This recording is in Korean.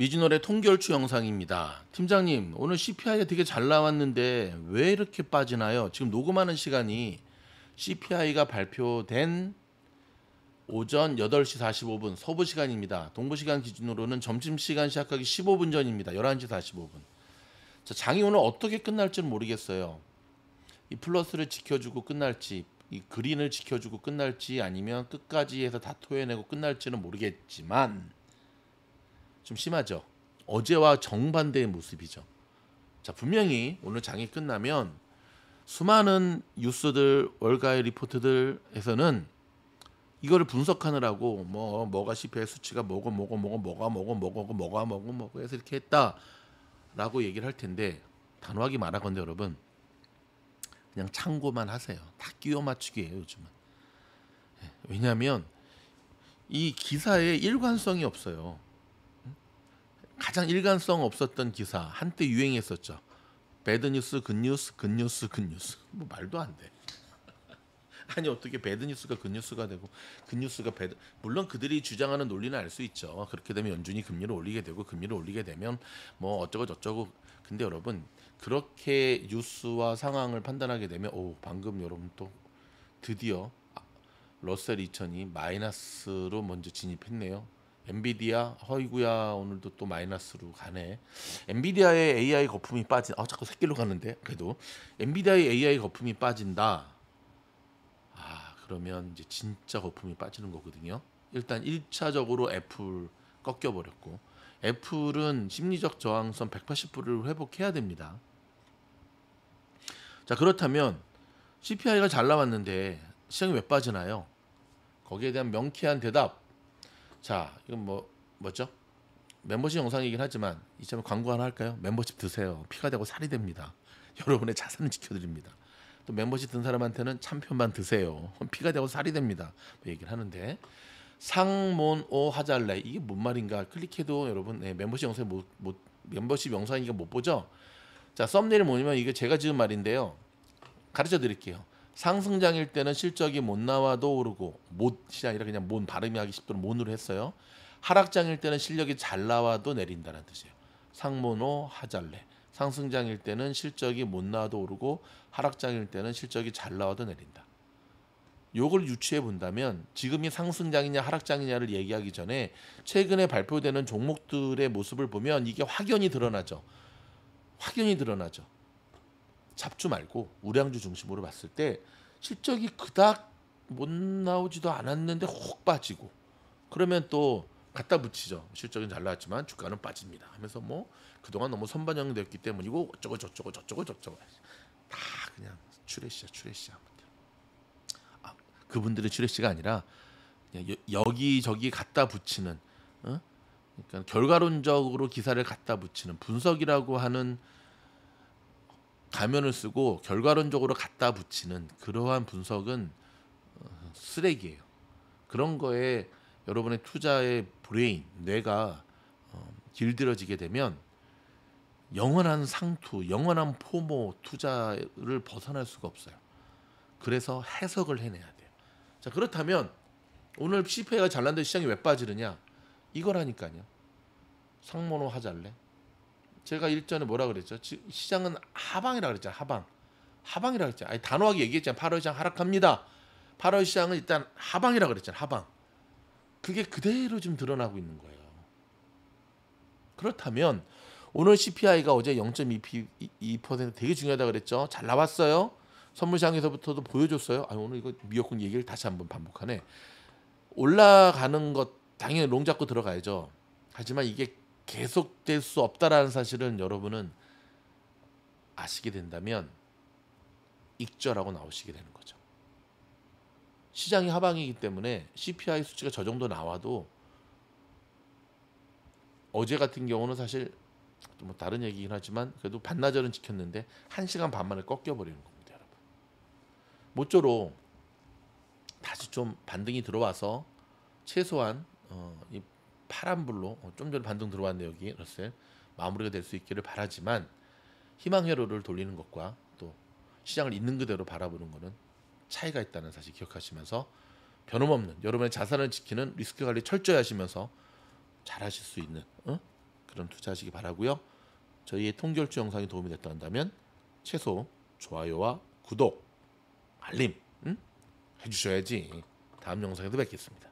미진노의 통결추 영상입니다. 팀장님, 오늘 CPI가 되게 잘 나왔는데 왜 이렇게 빠지나요? 지금 녹음하는 시간이 CPI가 발표된 오전 8시 45분 서부 시간입니다. 동부 시간 기준으로는 점심 시간 시작하기 15분 전입니다. 11시 45분. 자, 장이 오늘 어떻게 끝날지는 모르겠어요. 이 플러스를 지켜주고 끝날지, 이 그린을 지켜주고 끝날지 아니면 끝까지 해서 다 토해내고 끝날지는 모르겠지만 좀 심하죠. 어제와 정반대의 모습이죠. 자, 분명히 오늘 장이 끝나면 수많은 뉴스들, 월가의 리포트들에서는 이거를 분석하느라고 뭐 뭐가 CPI 수치가 뭐고 뭐고 뭐고 뭐가 뭐고 뭐고 뭐가 뭐고 뭐고 해서 이렇게 했다라고 얘기를 할 텐데 단호하게 말하건대 여러분 그냥 참고만 하세요. 다 끼워 맞추기예요 요즘은. 예, 왜냐하면 이 기사에 일관성이 없어요. 가장 일관성 없었던 기사 한때 유행했었죠. 배드 뉴스, 굿 뉴스, 굿 뉴스, 굿 뉴스. 뭐 말도 안 돼. 아니 어떻게 배드 뉴스가 굿 뉴스가 되고 굿 뉴스가 배드 물론 그들이 주장하는 논리는 알 수 있죠. 그렇게 되면 연준이 금리를 올리게 되고 금리를 올리게 되면 뭐 어쩌고 저쩌고 근데 여러분 그렇게 뉴스와 상황을 판단하게 되면 오 방금 여러분 또 드디어 아, 러셀 2000이 마이너스로 먼저 진입했네요. 엔비디아 허이구야 오늘도 또 마이너스로 가네. 엔비디아의 AI 거품이 빠진. 아 자꾸 새끼로 가는데 그래도 엔비디아의 AI 거품이 빠진다. 아 그러면 이제 진짜 거품이 빠지는 거거든요. 일단 1차적으로 애플 꺾여 버렸고 애플은 심리적 저항선 180%를 회복해야 됩니다. 자 그렇다면 CPI가 잘 나왔는데 시장이 왜 빠지나요? 거기에 대한 명쾌한 대답 자, 이건 뭐 뭐죠? 멤버십 영상이긴 하지만 이참에 광고 하나 할까요? 멤버십 드세요. 피가 되고 살이 됩니다. 여러분의 자산을 지켜드립니다. 또 멤버십 든 사람한테는 참표만 드세요. 피가 되고 살이 됩니다. 뭐 얘기를 하는데 상몬오 하잘레 이게 뭔 말인가 클릭해도 여러분 네, 멤버십 영상 못, 못 멤버십 영상이니까 못 보죠. 자 썸네일 뭐냐면 이게 제가 지은 말인데요. 가르쳐 드릴게요. 상승장일 때는 실적이 못 나와도 오르고 못시아이라 그냥 못 발음이 하기 쉽도록 몬으로 했어요. 하락장일 때는 실력이 잘 나와도 내린다는 뜻이에요. 상모노 하잘레. 상승장일 때는 실적이 못 나와도 오르고 하락장일 때는 실적이 잘 나와도 내린다. 요걸 유추해 본다면 지금이 상승장이냐 하락장이냐를 얘기하기 전에 최근에 발표되는 종목들의 모습을 보면 이게 확연히 드러나죠. 확연히 드러나죠. 잡주 말고 우량주 중심으로 봤을 때 실적이 그닥 못 나오지도 않았는데 혹 빠지고 그러면 또 갖다 붙이죠. 실적은 잘 나왔지만 주가는 빠집니다. 하면서 뭐 그동안 너무 선반영되었기 때문이고 어쩌고 저쩌고 저쩌고 저쩌고 다 그냥 추레시야 추레시야. 아, 그분들의 추레시가 아니라 그냥 여, 기 저기 갖다 붙이는 어? 그러니까 결과론적으로 기사를 갖다 붙이는 분석이라고 하는 가면을 쓰고 결과론적으로 갖다 붙이는 그러한 분석은 어, 쓰레기예요. 그런 거에 여러분의 투자의 브레인, 뇌가 어, 길들여지게 되면 영원한 상투, 영원한 포모 투자를 벗어날 수가 없어요. 그래서 해석을 해내야 돼요. 자 그렇다면 오늘 CPI가 잘난데 시장이 왜 빠지느냐? 이거라니까요. 상모노 하잘래? 제가 일전에 뭐라 그랬죠? 시장은 하방이라 그랬죠 하방. 하방이라 그랬죠아 아니 단호하게 얘기했잖아요. 8월 시장 하락합니다. 8월 시장은 일단 하방이라 그랬잖아요. 하방. 그게 그대로 지금 드러나고 있는 거예요. 그렇다면 오늘 CPI가 어제 0.2% 되게 중요하다 그랬죠. 잘 나왔어요. 선물시장에서부터도 보여줬어요. 아니 오늘 이거 미역국 얘기를 다시 한번 반복하네. 올라가는 것 당연히 롱 잡고 들어가야죠. 하지만 이게 계속될 수 없다라는 사실은 여러분은 아시게 된다면 익절하고 나오시게 되는 거죠. 시장이 하방이기 때문에 CPI 수치가 저 정도 나와도 어제 같은 경우는 사실 뭐 다른 얘기긴 하지만 그래도 반나절은 지켰는데 한 시간 반 만에 꺾여 버리는 겁니다, 여러분. 모쪼록 다시 좀 반등이 들어와서 최소한 어, 이 파란불로 어, 좀 전에 반등 들어왔네요 여기 러셀 마무리가 될 수 있기를 바라지만 희망 회로를 돌리는 것과 또 시장을 있는 그대로 바라보는 것은 차이가 있다는 사실 기억하시면서 변함없는 여러분의 자산을 지키는 리스크 관리 철저히 하시면서 잘 하실 수 있는 어? 그런 투자하시기 바라고요. 저희의 통결주 영상이 도움이 됐다 한다면 최소 좋아요와 구독, 알림 응? 해주셔야지 다음 영상에도 뵙겠습니다.